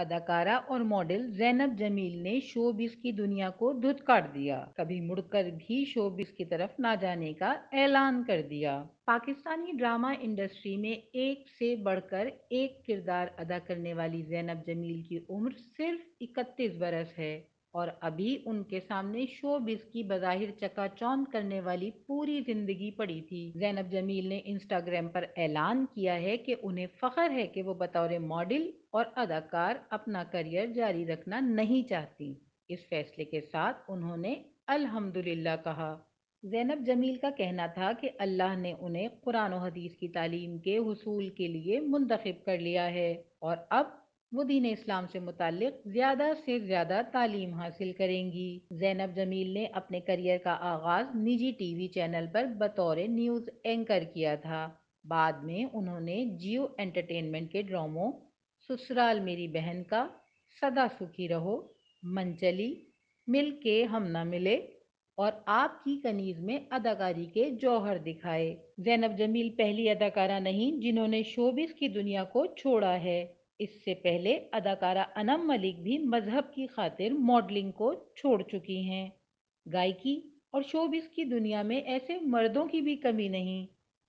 अदाकारा और मॉडल जैनब जमील ने शोबिस की दुनिया को धुत काट दिया कभी मुड़कर भी शोबिस की तरफ ना जाने का ऐलान कर दिया पाकिस्तानी ड्रामा इंडस्ट्री में एक से बढ़कर एक किरदार अदा करने वाली जैनब जमील की उम्र सिर्फ इकतीस बरस है और अभी उनके सामने शोबिज की बजाहिर चकाचौंध करने वाली पूरी जिंदगी पड़ी थी जैनब जमील ने इंस्टाग्राम पर ऐलान किया है कि उन्हें फखर है कि वो बतौर मॉडल और अदाकार अपना करियर जारी रखना नहीं चाहती इस फैसले के साथ उन्होंने अल्हम्दुलिल्लाह कहा जैनब जमील का कहना था कि अल्लाह ने उन्हें कुरान हदीस की तालीम के हसूल के लिए मुंतखब कर लिया है और अब वो दीन इस्लाम से मुतल ज़्यादा से ज़्यादा तालीम हासिल करेंगी जैनब जमील ने अपने करियर का आगाज़ निजी टी वी चैनल पर बतौर न्यूज़ एंकर किया था बाद में उन्होंने जियो एंटरटेनमेंट के ड्रामों ससुराल मेरी बहन का सदा सुखी रहो मंचली मिल के हम न मिले और आपकी कनीज में अदाकारी के जौहर दिखाए जैनब जमील पहली अदाकारा नहीं जिन्होंने शोबिस की दुनिया को छोड़ा है इससे पहले अदाकारा अनम मलिक भी मजहब की खातिर मॉडलिंग को छोड़ चुकी हैं गायकी और शोबिस की दुनिया में ऐसे मर्दों की भी कमी नहीं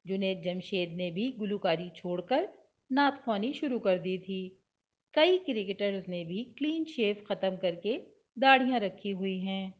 जुनेद जमशेद ने भी गुलकारी छोड़कर नात खानी शुरू कर दी थी कई क्रिकेटर्स ने भी क्लीन शेव ख़त्म करके दाढ़ियाँ रखी हुई हैं